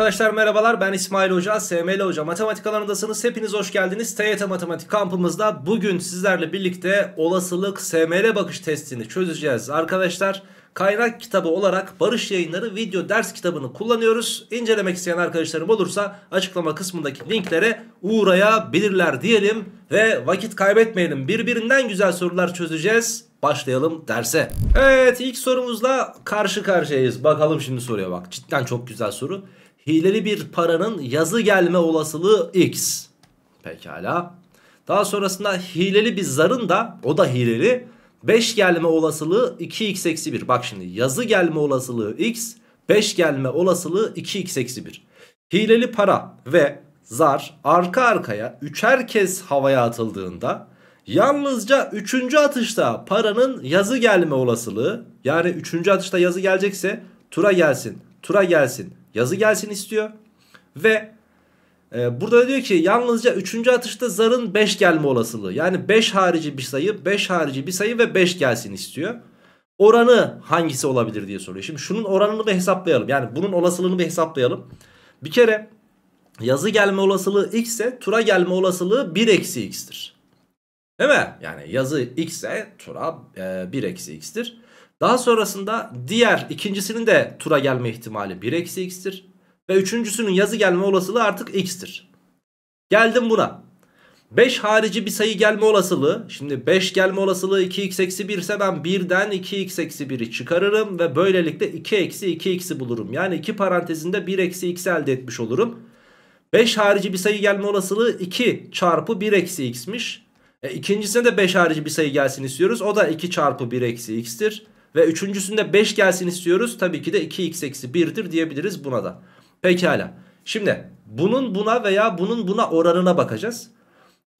Arkadaşlar merhabalar ben İsmail Hoca, SML Hoca. Matematik alanındasınız. Hepiniz hoş geldiniz. TYT Matematik kampımızda bugün sizlerle birlikte olasılık SML bakış testini çözeceğiz. Arkadaşlar kaynak kitabı olarak Barış Yayınları video ders kitabını kullanıyoruz. İncelemek isteyen arkadaşlarım olursa açıklama kısmındaki linklere uğrayabilirler diyelim. Ve vakit kaybetmeyelim. Birbirinden güzel sorular çözeceğiz başlayalım derse. Evet ilk sorumuzla karşı karşıyayız. Bakalım şimdi soruya bak. Cidden çok güzel soru hileli bir paranın yazı gelme olasılığı x. Pekala. Daha sonrasında hileli bir zarın da o da hileli 5 gelme olasılığı 2x eksi 1. Bak şimdi yazı gelme olasılığı x 5 gelme olasılığı 2x eksi 1. Hileli para ve zar arka arkaya üçer kez havaya atıldığında yalnızca 3. atışta paranın yazı gelme olasılığı yani 3. atışta yazı gelecekse tura gelsin tura gelsin yazı gelsin istiyor. Ve e, burada diyor ki yalnızca 3. atışta zarın 5 gelme olasılığı. Yani 5 harici bir sayı, 5 harici bir sayı ve 5 gelsin istiyor. Oranı hangisi olabilir diye soruyor. Şimdi şunun oranını bir hesaplayalım. Yani bunun olasılığını bir hesaplayalım. Bir kere yazı gelme olasılığı x ise tura gelme olasılığı 1 eksi x'tir. Değil mi? Yani yazı x ise tura 1 e, eksi x'tir. Daha sonrasında diğer ikincisinin de tura gelme ihtimali 1 eksi x'tir. Ve üçüncüsünün yazı gelme olasılığı artık x'tir. Geldim buna. 5 harici bir sayı gelme olasılığı. Şimdi 5 gelme olasılığı 2x eksi 1 ise ben 1'den 2x eksi 1'i çıkarırım. Ve böylelikle 2 eksi 2x'i bulurum. Yani 2 parantezinde 1 eksi x elde etmiş olurum. 5 harici bir sayı gelme olasılığı 2 çarpı 1 eksi x'miş. E, ikincisine de 5 harici bir sayı gelsin istiyoruz. O da 2 çarpı 1 eksi x'tir. Ve üçüncüsünde 5 gelsin istiyoruz. Tabii ki de 2x eksi 1'dir diyebiliriz buna da. Pekala. Şimdi bunun buna veya bunun buna oranına bakacağız.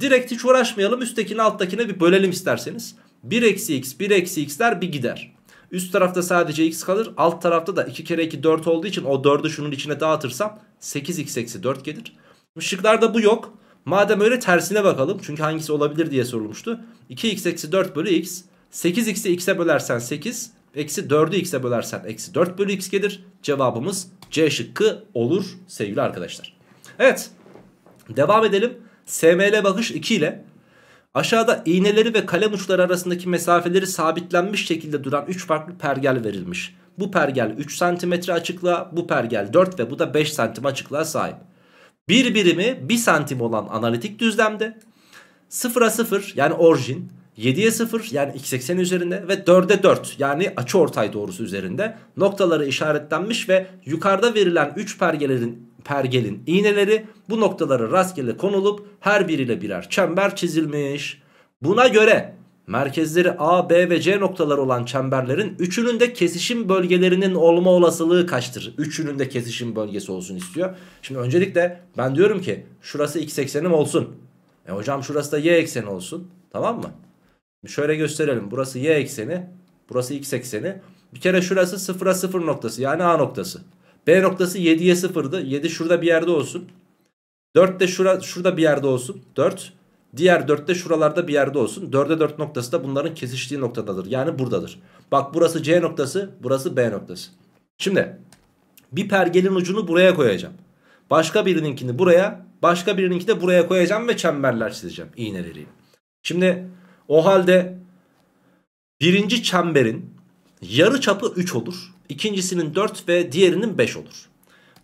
Direkt hiç uğraşmayalım. Üsttekini alttakine bir bölelim isterseniz. 1 eksi x 1 eksi x'ler bir gider. Üst tarafta sadece x kalır. Alt tarafta da 2 kere 2 4 olduğu için o 4'ü şunun içine dağıtırsam 8x eksi 4 gelir. Şıklarda bu yok. Madem öyle tersine bakalım. Çünkü hangisi olabilir diye sorulmuştu. 2x eksi 4 bölü x. 8x'i x'e bölersen 8 eksi 4'ü x'e bölersen eksi 4 bölü x gelir. Cevabımız C şıkkı olur sevgili arkadaşlar. Evet devam edelim. SML bakış 2 ile aşağıda iğneleri ve kalem uçları arasındaki mesafeleri sabitlenmiş şekilde duran 3 farklı pergel verilmiş. Bu pergel 3 cm açıklığa, bu pergel 4 ve bu da 5 cm açıklığa sahip. Bir birimi 1 santim olan analitik düzlemde sıfıra sıfır yani orijin 7'ye 0 yani x80 üzerinde ve 4'e 4 yani açı ortay doğrusu üzerinde noktaları işaretlenmiş ve yukarıda verilen 3 pergelerin pergelin iğneleri bu noktalara rastgele konulup her biriyle birer çember çizilmiş. Buna göre merkezleri A, B ve C noktaları olan çemberlerin üçünün de kesişim bölgelerinin olma olasılığı kaçtır? Üçünün de kesişim bölgesi olsun istiyor. Şimdi öncelikle ben diyorum ki şurası x eksenim olsun. E hocam şurası da y ekseni olsun. Tamam mı? Şöyle gösterelim. Burası y ekseni. Burası x ekseni. Bir kere şurası 0'a 0 noktası. Yani a noktası. B noktası 7'ye 0'dı. 7 şurada bir yerde olsun. 4 de şura, şurada bir yerde olsun. 4. Diğer 4 de şuralarda bir yerde olsun. 4'e 4 noktası da bunların kesiştiği noktadadır. Yani buradadır. Bak burası C noktası. Burası B noktası. Şimdi bir pergelin ucunu buraya koyacağım. Başka birininkini buraya. Başka birininkini de buraya koyacağım ve çemberler çizeceğim. İğneleriyle. Şimdi o halde birinci çemberin yarı çapı 3 olur. İkincisinin 4 ve diğerinin 5 olur.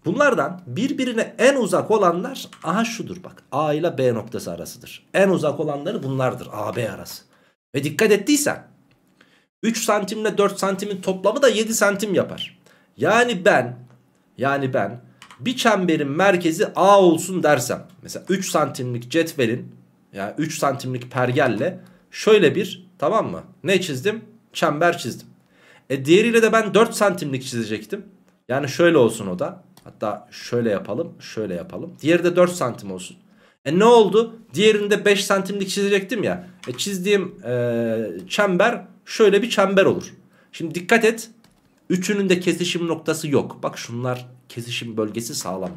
Bunlardan birbirine en uzak olanlar aha şudur bak. A ile B noktası arasıdır. En uzak olanları bunlardır. A, B arası. Ve dikkat ettiysen 3 santimle 4 santimin toplamı da 7 santim yapar. Yani ben yani ben bir çemberin merkezi A olsun dersem mesela 3 santimlik cetvelin yani 3 santimlik pergelle Şöyle bir tamam mı? Ne çizdim? Çember çizdim. E diğeriyle de ben 4 santimlik çizecektim. Yani şöyle olsun o da. Hatta şöyle yapalım, şöyle yapalım. Diğeri de 4 santim olsun. E ne oldu? Diğerinde 5 santimlik çizecektim ya. E çizdiğim e, çember şöyle bir çember olur. Şimdi dikkat et. Üçünün de kesişim noktası yok. Bak şunlar kesişim bölgesi sağlam.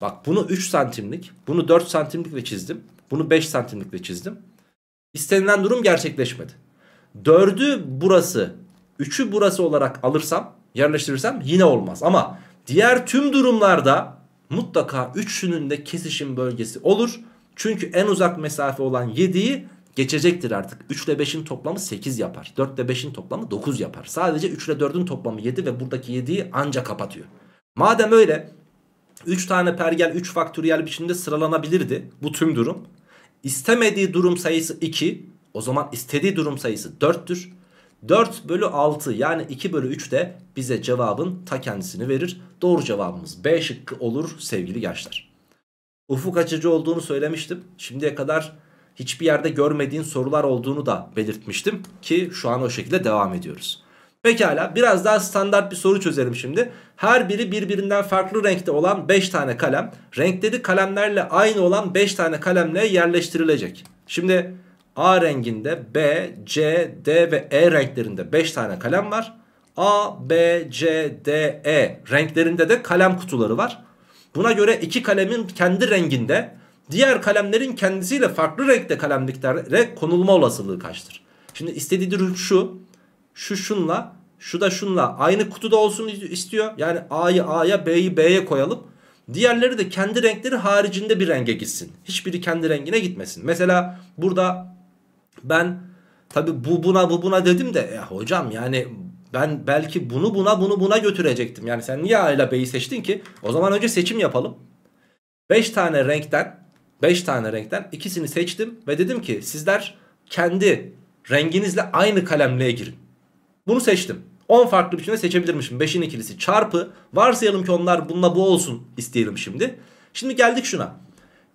Bak bunu 3 santimlik, bunu 4 santimlikle çizdim. Bunu 5 santimlikle çizdim. İstenilen durum gerçekleşmedi. 4'ü burası, 3'ü burası olarak alırsam, yerleştirirsem yine olmaz. Ama diğer tüm durumlarda mutlaka üçünün de kesişim bölgesi olur. Çünkü en uzak mesafe olan 7'yi geçecektir artık. 3 ile 5'in toplamı 8 yapar. 4 ile 5'in toplamı 9 yapar. Sadece 3 ile 4'ün toplamı 7 ve buradaki 7'yi anca kapatıyor. Madem öyle 3 tane pergel 3 faktöriyel biçimde sıralanabilirdi bu tüm durum. İstemediği durum sayısı 2. O zaman istediği durum sayısı 4'tür. 4 bölü 6 yani 2 bölü 3 de bize cevabın ta kendisini verir. Doğru cevabımız B şıkkı olur sevgili gençler. Ufuk açıcı olduğunu söylemiştim. Şimdiye kadar hiçbir yerde görmediğin sorular olduğunu da belirtmiştim ki şu an o şekilde devam ediyoruz. Pekala biraz daha standart bir soru çözelim şimdi. Her biri birbirinden farklı renkte olan 5 tane kalem renkleri kalemlerle aynı olan 5 tane kalemle yerleştirilecek. Şimdi A renginde B, C, D ve E renklerinde 5 tane kalem var. A, B, C, D, E renklerinde de kalem kutuları var. Buna göre iki kalemin kendi renginde diğer kalemlerin kendisiyle farklı renkte kalemliklere konulma olasılığı kaçtır? Şimdi istediği durum şu şu şunla şu da şunla aynı kutuda olsun istiyor. Yani A'yı A'ya B'yi B'ye koyalım. Diğerleri de kendi renkleri haricinde bir renge gitsin. Hiçbiri kendi rengine gitmesin. Mesela burada ben tabi bu buna bu buna dedim de e, hocam yani ben belki bunu buna bunu buna götürecektim. Yani sen niye A ile B'yi seçtin ki? O zaman önce seçim yapalım. 5 tane renkten 5 tane renkten ikisini seçtim ve dedim ki sizler kendi renginizle aynı kalemliğe girin. Bunu seçtim. 10 farklı biçimde seçebilirmişim. 5'in ikilisi çarpı. Varsayalım ki onlar bununla bu olsun isteyelim şimdi. Şimdi geldik şuna.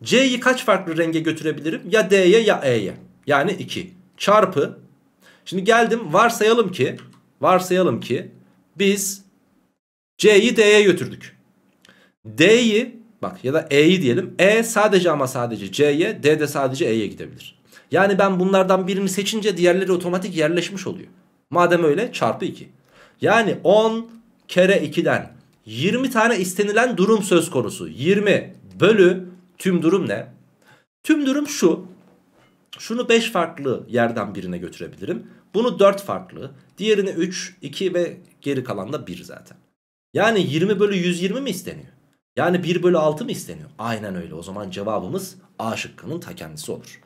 C'yi kaç farklı renge götürebilirim? Ya D'ye ya E'ye. Yani 2. Çarpı. Şimdi geldim varsayalım ki. Varsayalım ki biz C'yi D'ye götürdük. D'yi bak ya da E'yi diyelim. E sadece ama sadece C'ye D de sadece E'ye gidebilir. Yani ben bunlardan birini seçince diğerleri otomatik yerleşmiş oluyor. Madem öyle çarpı 2. Yani 10 kere 2'den 20 tane istenilen durum söz konusu. 20 bölü tüm durum ne? Tüm durum şu. Şunu 5 farklı yerden birine götürebilirim. Bunu 4 farklı. Diğerini 3, 2 ve geri kalan da 1 zaten. Yani 20 bölü 120 mi isteniyor? Yani 1 bölü 6 mı isteniyor? Aynen öyle. O zaman cevabımız A şıkkının ta kendisi olur.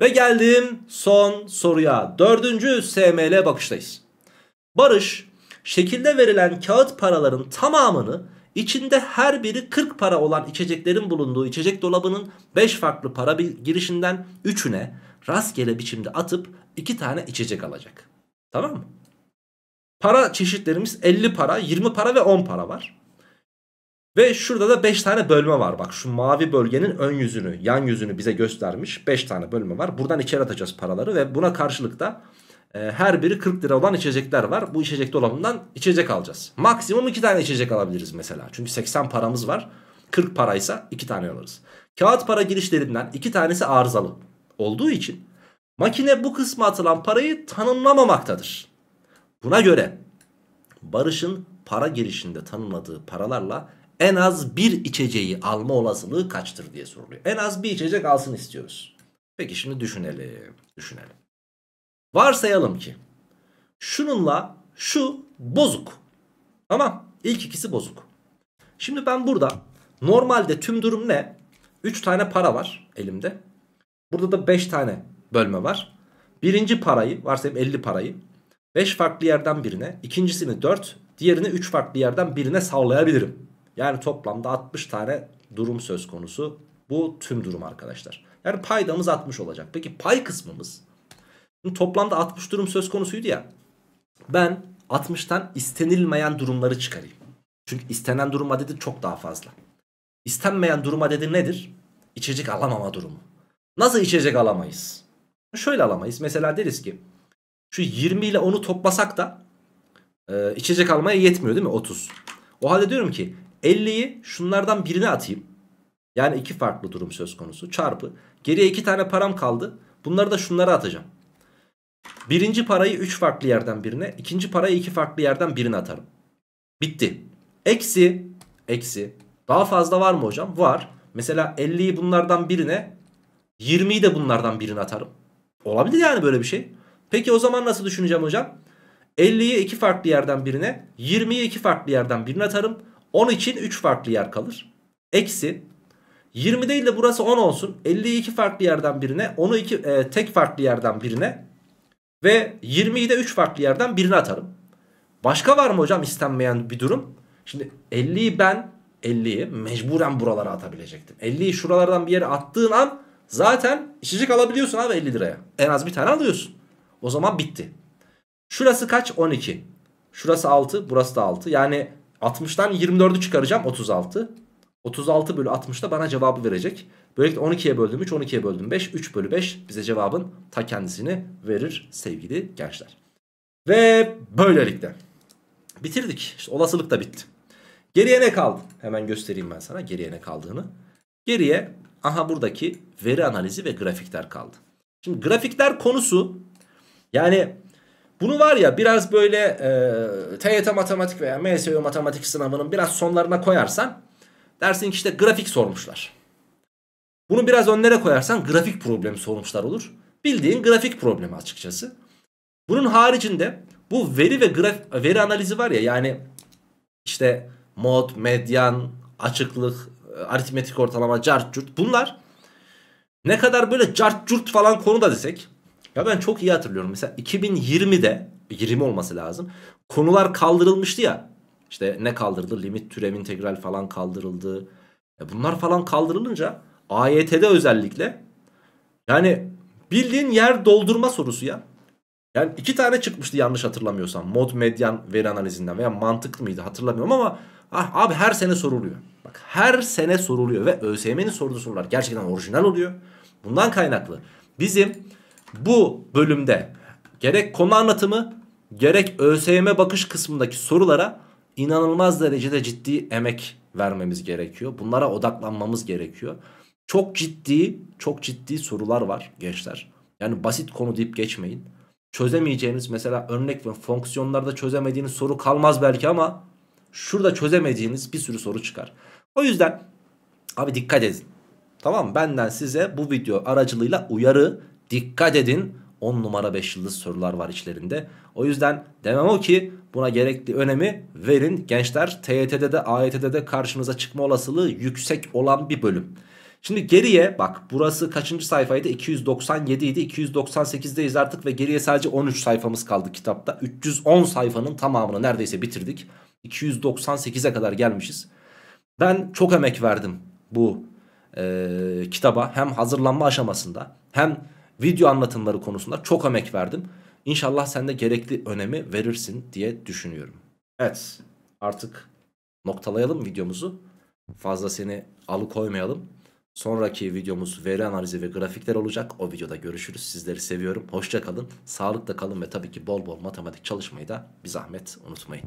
Ve geldim son soruya. Dördüncü SML bakıştayız. Barış şekilde verilen kağıt paraların tamamını içinde her biri 40 para olan içeceklerin bulunduğu içecek dolabının 5 farklı para girişinden 3'üne rastgele biçimde atıp 2 tane içecek alacak. Tamam mı? Para çeşitlerimiz 50 para, 20 para ve 10 para var. Ve şurada da 5 tane bölme var. Bak şu mavi bölgenin ön yüzünü, yan yüzünü bize göstermiş. 5 tane bölme var. Buradan içeri atacağız paraları ve buna karşılık da e, her biri 40 lira olan içecekler var. Bu içecek dolabından içecek alacağız. Maksimum 2 tane içecek alabiliriz mesela. Çünkü 80 paramız var. 40 paraysa 2 tane alırız. Kağıt para girişlerinden 2 tanesi arızalı olduğu için makine bu kısma atılan parayı tanımlamamaktadır. Buna göre Barış'ın para girişinde tanımladığı paralarla en az bir içeceği alma olasılığı kaçtır diye soruluyor. En az bir içecek alsın istiyoruz. Peki şimdi düşünelim. Düşünelim. Varsayalım ki şununla şu bozuk. Tamam. İlk ikisi bozuk. Şimdi ben burada normalde tüm durum ne? 3 tane para var elimde. Burada da 5 tane bölme var. Birinci parayı varsayalım 50 parayı 5 farklı yerden birine, ikincisini 4, diğerini 3 farklı yerden birine sallayabilirim. Yani toplamda 60 tane durum söz konusu. Bu tüm durum arkadaşlar. Yani paydamız 60 olacak. Peki pay kısmımız? Şimdi toplamda 60 durum söz konusuydu ya. Ben 60'tan istenilmeyen durumları çıkarayım. Çünkü istenen durum adedi çok daha fazla. İstenmeyen durum adedi nedir? İçecek alamama durumu. Nasıl içecek alamayız? Şöyle alamayız. Mesela deriz ki şu 20 ile 10'u toplasak da e, içecek almaya yetmiyor değil mi? 30. O halde diyorum ki 50'yi şunlardan birine atayım. Yani iki farklı durum söz konusu. Çarpı. Geriye iki tane param kaldı. Bunları da şunlara atacağım. Birinci parayı üç farklı yerden birine, ikinci parayı iki farklı yerden birine atarım. Bitti. Eksi, eksi. Daha fazla var mı hocam? Var. Mesela 50'yi bunlardan birine, 20'yi de bunlardan birine atarım. Olabilir yani böyle bir şey. Peki o zaman nasıl düşüneceğim hocam? 50'yi iki farklı yerden birine, 20'yi iki farklı yerden birine atarım. 10 için 3 farklı yer kalır. Eksi 20 değil de burası 10 olsun. 50'yi 2 farklı yerden birine, 10'u 2 e, tek farklı yerden birine ve 20'yi de 3 farklı yerden birine atarım. Başka var mı hocam istenmeyen bir durum? Şimdi 50'yi ben 50'yi mecburen buralara atabilecektim. 50'yi şuralardan bir yere attığın an zaten içecek alabiliyorsun abi 50 liraya. En az bir tane alıyorsun. O zaman bitti. Şurası kaç? 12. Şurası 6, burası da 6. Yani 60'tan 24'ü çıkaracağım 36. 36 bölü 60'da bana cevabı verecek. Böylelikle 12'ye böldüm 3, 12'ye böldüm 5, 3 bölü 5 bize cevabın ta kendisini verir sevgili gençler. Ve böylelikle bitirdik. İşte olasılık da bitti. Geriye ne kaldı? Hemen göstereyim ben sana geriye ne kaldığını. Geriye aha buradaki veri analizi ve grafikler kaldı. Şimdi grafikler konusu yani bunu var ya biraz böyle e, TYT matematik veya MSU matematik sınavının biraz sonlarına koyarsan dersin ki işte grafik sormuşlar. Bunu biraz önlere koyarsan grafik problemi sormuşlar olur. Bildiğin grafik problemi açıkçası. Bunun haricinde bu veri ve graf veri analizi var ya yani işte mod, medyan, açıklık, e, aritmetik ortalama, cart curt bunlar ne kadar böyle cart curt falan konuda da desek ya ben çok iyi hatırlıyorum. Mesela 2020'de 20 olması lazım. Konular kaldırılmıştı ya. İşte ne kaldırıldı? Limit türev integral falan kaldırıldı. E bunlar falan kaldırılınca AYT'de özellikle yani bildiğin yer doldurma sorusu ya. Yani iki tane çıkmıştı yanlış hatırlamıyorsam. Mod medyan veri analizinden veya mantıklı mıydı hatırlamıyorum ama ah, abi her sene soruluyor. Bak her sene soruluyor ve ÖSYM'nin sorduğu sorular gerçekten orijinal oluyor. Bundan kaynaklı bizim bu bölümde gerek konu anlatımı gerek ÖSYM bakış kısmındaki sorulara inanılmaz derecede ciddi emek vermemiz gerekiyor. Bunlara odaklanmamız gerekiyor. Çok ciddi, çok ciddi sorular var gençler. Yani basit konu deyip geçmeyin. Çözemeyeceğiniz mesela örnek ve fonksiyonlarda çözemediğiniz soru kalmaz belki ama şurada çözemediğiniz bir sürü soru çıkar. O yüzden abi dikkat edin. Tamam mı? Benden size bu video aracılığıyla uyarı Dikkat edin 10 numara 5 yıldız sorular var içlerinde. O yüzden demem o ki buna gerekli önemi verin. Gençler TYT'de de AYT'de de karşınıza çıkma olasılığı yüksek olan bir bölüm. Şimdi geriye bak burası kaçıncı sayfaydı? 297 idi. 298'deyiz artık ve geriye sadece 13 sayfamız kaldı kitapta. 310 sayfanın tamamını neredeyse bitirdik. 298'e kadar gelmişiz. Ben çok emek verdim bu e, kitaba. Hem hazırlanma aşamasında hem video anlatımları konusunda çok emek verdim. İnşallah sen de gerekli önemi verirsin diye düşünüyorum. Evet artık noktalayalım videomuzu. Fazla seni alıkoymayalım. Sonraki videomuz veri analizi ve grafikler olacak. O videoda görüşürüz. Sizleri seviyorum. Hoşçakalın. kalın. Sağlıkla kalın ve tabii ki bol bol matematik çalışmayı da bir zahmet unutmayın.